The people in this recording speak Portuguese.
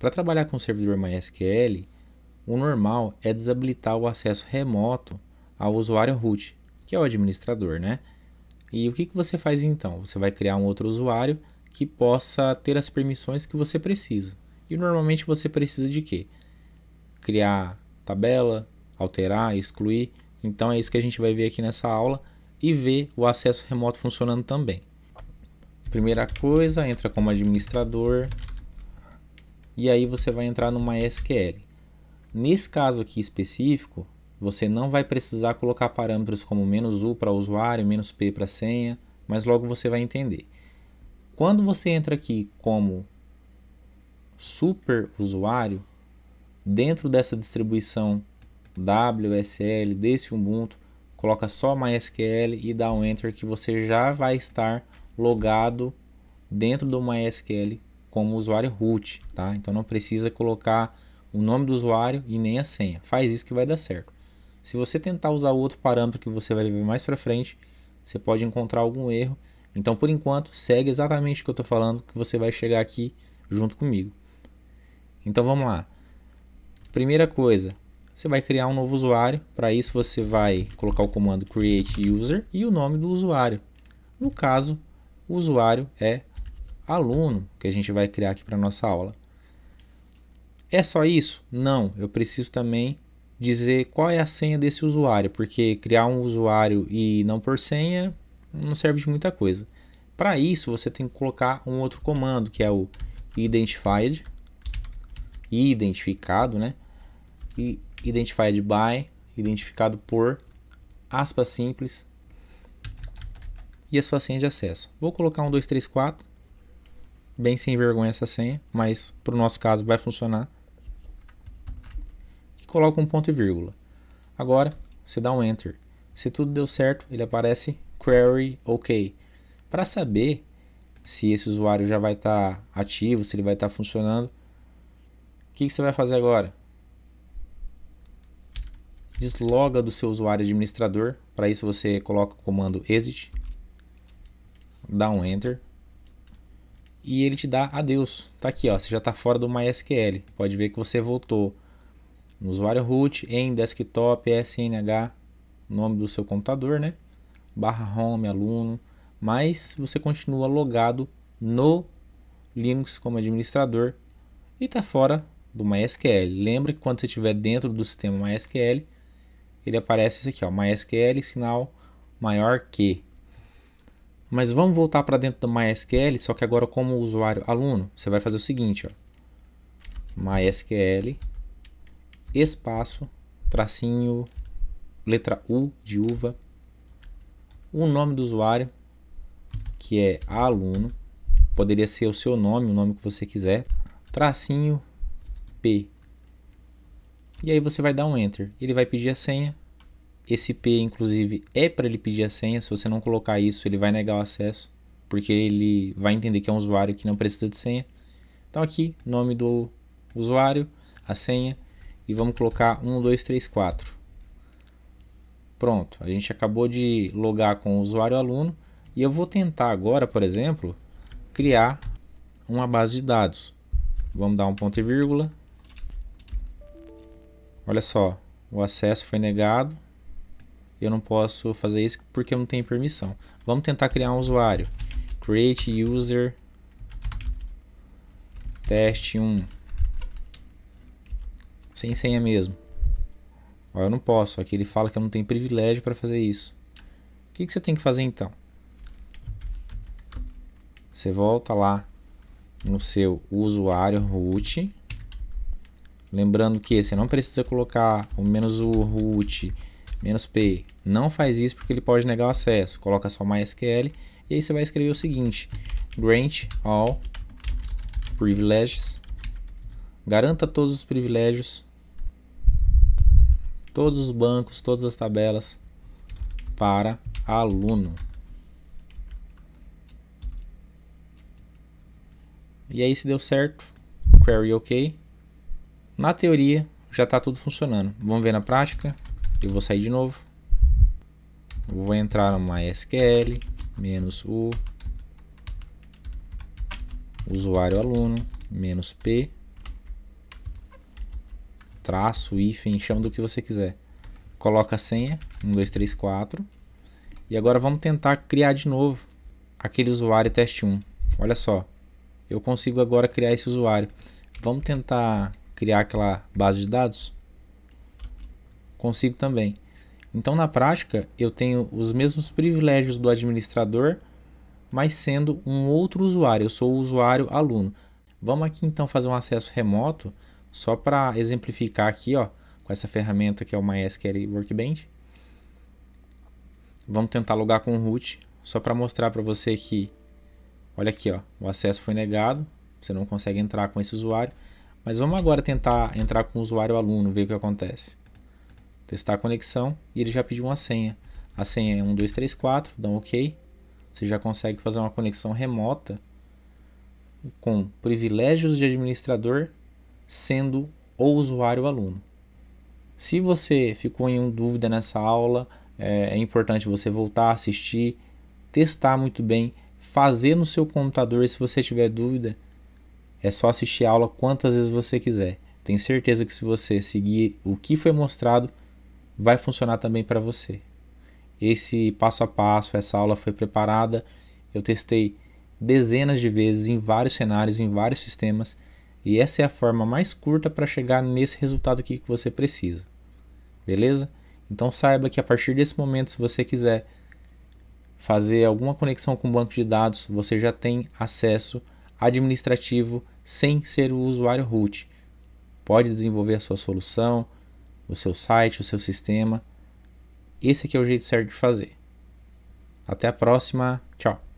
Para trabalhar com o servidor MySQL, o normal é desabilitar o acesso remoto ao usuário root, que é o administrador, né? E o que, que você faz então? Você vai criar um outro usuário que possa ter as permissões que você precisa. E normalmente você precisa de quê? Criar tabela, alterar, excluir. Então é isso que a gente vai ver aqui nessa aula e ver o acesso remoto funcionando também. Primeira coisa, entra como administrador, e aí você vai entrar no MySQL. Nesse caso aqui específico, você não vai precisar colocar parâmetros como menos "-u", para usuário, menos "-p", para senha, mas logo você vai entender. Quando você entra aqui como super usuário, dentro dessa distribuição WSL desse Ubuntu, coloca só MySQL e dá um Enter que você já vai estar logado dentro do MySQL como usuário root, tá? Então não precisa colocar o nome do usuário e nem a senha. Faz isso que vai dar certo. Se você tentar usar outro parâmetro que você vai ver mais para frente, você pode encontrar algum erro. Então por enquanto, segue exatamente o que eu estou falando que você vai chegar aqui junto comigo. Então vamos lá. Primeira coisa, você vai criar um novo usuário. Para isso você vai colocar o comando create user e o nome do usuário. No caso, o usuário é aluno que a gente vai criar aqui para nossa aula. É só isso? Não, eu preciso também dizer qual é a senha desse usuário, porque criar um usuário e não por senha não serve de muita coisa. Para isso, você tem que colocar um outro comando, que é o identified, identificado, né? E identified by, identificado por, aspa simples, e a sua senha de acesso. Vou colocar um 234 bem sem vergonha essa senha, mas para o nosso caso vai funcionar. E coloca um ponto e vírgula. Agora você dá um Enter. Se tudo deu certo, ele aparece Query OK. Para saber se esse usuário já vai estar tá ativo, se ele vai estar tá funcionando, o que, que você vai fazer agora? Desloga do seu usuário administrador. Para isso você coloca o comando exit, dá um Enter, e ele te dá adeus. Tá aqui, ó, você já está fora do MySQL. Pode ver que você voltou no usuário root, em desktop, SNH, nome do seu computador, né? Barra home, aluno. Mas você continua logado no Linux como administrador e está fora do MySQL. Lembra que quando você estiver dentro do sistema MySQL, ele aparece isso aqui, ó, MySQL sinal maior que mas vamos voltar para dentro do MySQL, só que agora como usuário aluno, você vai fazer o seguinte, ó. MySQL espaço tracinho letra U de uva, o nome do usuário, que é aluno, poderia ser o seu nome, o nome que você quiser, tracinho P. E aí você vai dar um enter. Ele vai pedir a senha, esse P, inclusive, é para ele pedir a senha. Se você não colocar isso, ele vai negar o acesso, porque ele vai entender que é um usuário que não precisa de senha. Então aqui, nome do usuário, a senha e vamos colocar 1, 2, 3, 4. Pronto, a gente acabou de logar com o usuário aluno e eu vou tentar agora, por exemplo, criar uma base de dados. Vamos dar um ponto e vírgula. Olha só, o acesso foi negado, eu não posso fazer isso porque eu não tenho permissão. Vamos tentar criar um usuário. Create user teste 1. Sem senha mesmo. Ó, eu não posso. Aqui ele fala que eu não tenho privilégio para fazer isso. O que, que você tem que fazer então? Você volta lá no seu usuário root. Lembrando que você não precisa colocar o menos o root menos P. Não faz isso porque ele pode negar o acesso. Coloca só MySQL e aí você vai escrever o seguinte: grant all privileges. Garanta todos os privilégios, todos os bancos, todas as tabelas para aluno. E aí se deu certo, query OK. Na teoria já está tudo funcionando. Vamos ver na prática eu vou sair de novo. Vou entrar no MySQL, menos o usuário aluno, menos P, traço, hífen, chama do que você quiser. Coloca a senha, 1, 2, 3, 4. E agora vamos tentar criar de novo aquele usuário teste 1. Olha só, eu consigo agora criar esse usuário. Vamos tentar criar aquela base de dados? consigo também. Então, na prática, eu tenho os mesmos privilégios do administrador, mas sendo um outro usuário. Eu sou o usuário aluno. Vamos aqui então fazer um acesso remoto, só para exemplificar aqui, ó, com essa ferramenta que é o MySQL Workbench. Vamos tentar logar com o root, só para mostrar para você que, olha aqui, ó, o acesso foi negado, você não consegue entrar com esse usuário. Mas vamos agora tentar entrar com o usuário aluno, ver o que acontece testar a conexão e ele já pediu uma senha. A senha é 1234, dá um OK. Você já consegue fazer uma conexão remota com privilégios de administrador, sendo ou usuário ou aluno. Se você ficou em dúvida nessa aula, é, é, importante você voltar a assistir, testar muito bem, fazer no seu computador. Se você tiver dúvida, é só assistir a aula quantas vezes você quiser. Tenho certeza que se você seguir o que foi mostrado, vai funcionar também para você. Esse passo a passo, essa aula foi preparada, eu testei dezenas de vezes em vários cenários, em vários sistemas, e essa é a forma mais curta para chegar nesse resultado aqui que você precisa. Beleza? Então saiba que a partir desse momento, se você quiser fazer alguma conexão com o banco de dados, você já tem acesso administrativo sem ser o usuário root. Pode desenvolver a sua solução, o seu site, o seu sistema. Esse aqui é o jeito certo de fazer. Até a próxima, tchau!